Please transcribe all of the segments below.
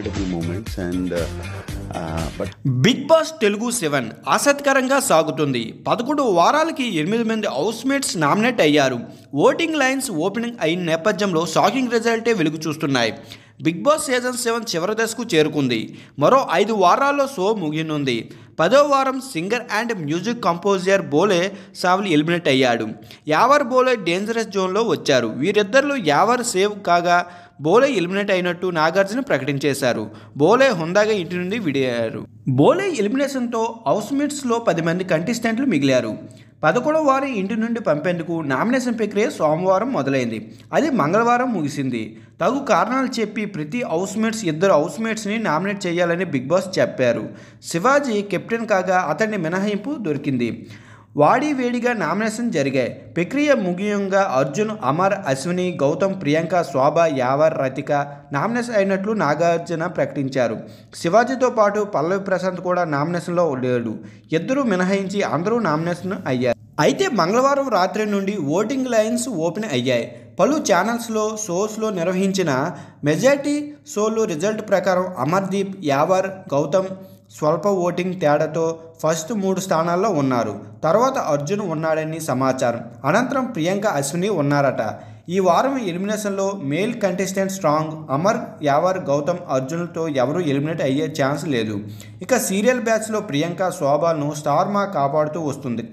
and Bigg Boss Telugu seven ఆసక్తికరంగా సాగుతుంది పదకొండు వారాలకి ఎనిమిది మంది హౌస్మేట్స్ నామినేట్ అయ్యారు ఓటింగ్ లైన్స్ ఓపెనింగ్ అయిన నేపథ్యంలో షాకింగ్ రిజల్టే వెలుగు చూస్తున్నాయి బిగ్ బాస్ సీజన్ సెవెన్ చివరి దశకు చేరుకుంది మరో ఐదు వారాల్లో షో ముగినుంది పదో వారం singer and music composer Bhole సావులు ఎలిమినేట్ అయ్యాడు యావర్ బోలే డేంజరస్ జోన్లో వచ్చారు వీరిద్దరిలో యావర్ సేవ్ కాగా బోలే ఎలిమినేట్ అయినట్టు నాగార్జున ప్రకటించేశారు బోలే హుందాగా ఇంటి నుండి విడయ్యారు బోలే ఎలిమినేషన్తో హౌస్మేట్స్లో పది మంది కంటెస్టెంట్లు మిగిలారు పదకొండవ వారి ఇంటి నుండి పంపేందుకు నామినేషన్ ప్రక్రియ సోమవారం మొదలైంది అది మంగళవారం ముగిసింది తగు కారణాలు చెప్పి ప్రతి హౌస్మేట్స్ ఇద్దరు హౌస్ మేట్స్ని నామినేట్ చేయాలని బిగ్ బాస్ చెప్పారు శివాజీ కెప్టెన్ కాగా అతని మినహాయింపు దొరికింది వాడి వేడిగా నామినేషన్ జరిగాయి ప్రక్రియ ముగియంగా అర్జున్ అమర్ అశ్విని గౌతమ్ ప్రియాంక శోభ యావర్ రతిక నామినేషన్ అయినట్లు నాగార్జున ప్రకటించారు శివాజీతో పాటు పల్లవి ప్రశాంత్ కూడా నామినేషన్లో లేడు ఇద్దరు మినహాయించి అందరూ నామినేషన్ అయ్యారు అయితే మంగళవారం రాత్రి నుండి ఓటింగ్ లైన్స్ ఓపెన్ అయ్యాయి పలు ఛానల్స్లో షోస్లో నిర్వహించిన మెజార్టీ షోలు రిజల్ట్ ప్రకారం అమర్దీప్ యావర్ గౌతమ్ స్వల్ప ఓటింగ్ తేడాతో ఫస్ట్ మూడు స్థానాల్లో ఉన్నారు తర్వాత అర్జున్ ఉన్నాడని సమాచారం అనంతరం ప్రియాంక అశ్విని ఉన్నారట ఈ వారం ఎలిమినేషన్లో male contestant strong Amar Yawar Gautam అర్జున్తో ఎవరు ఎలిమినేట్ అయ్యే ఛాన్స్ లేదు ఇక సీరియల్ బ్యాచ్లో ప్రియాంక శోభాను స్టార్ మా కాపాడుతూ వస్తుంది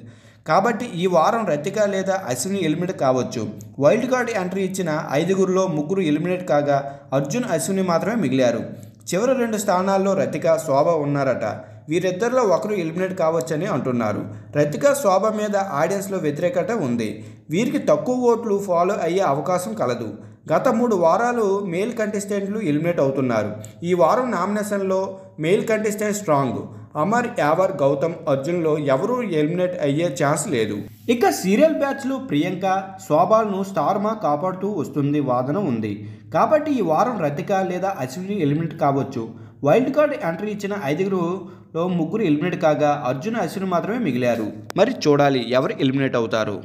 కాబట్టి ఈ వారం రతిక లేదా అశ్విని ఎలిమినేట్ కావచ్చు వైల్డ్ కార్డ్ ఎంట్రీ ఇచ్చిన ఐదుగురిలో ముగ్గురు ఎలిమినేట్ కాగా అర్జున్ అశ్విని మాత్రమే మిగిలారు చివరి రెండు స్థానాల్లో రతిక శోభ ఉన్నారట వీరిద్దరిలో ఒకరు ఎలిమినేట్ కావచ్చని అంటున్నారు రతిక శోభ మీద ఆడియన్స్లో వ్యతిరేకత ఉంది వీరికి తక్కువ ఓట్లు ఫాలో అయ్యే అవకాశం కలదు గత మూడు వారాలు మేల్ కంటెస్టెంట్లు ఎలిమినేట్ అవుతున్నారు ఈ వారం నామినేషన్లో male contestant strong Amar Yawar Gautam అర్జున్లో ఎవరూ ఎలిమినేట్ అయ్యే ఛాన్స్ లేదు ఇక సీరియల్ బ్యాచ్లో ప్రియాంక స్టార్ స్టార్మా కాపాడుతూ వస్తుంది వాదన ఉంది కాబట్టి ఈ వారం రతిక లేదా అశ్విని ఎలిమినేట్ కావచ్చు వైల్డ్ కార్డ్ ఎంట్రీ ఇచ్చిన ఐదుగురులో ముగ్గురు ఎలిమినేట్ కాగా అర్జున్ అశ్విని మాత్రమే మిగిలారు మరి చూడాలి ఎవరు ఎలిమినేట్ అవుతారు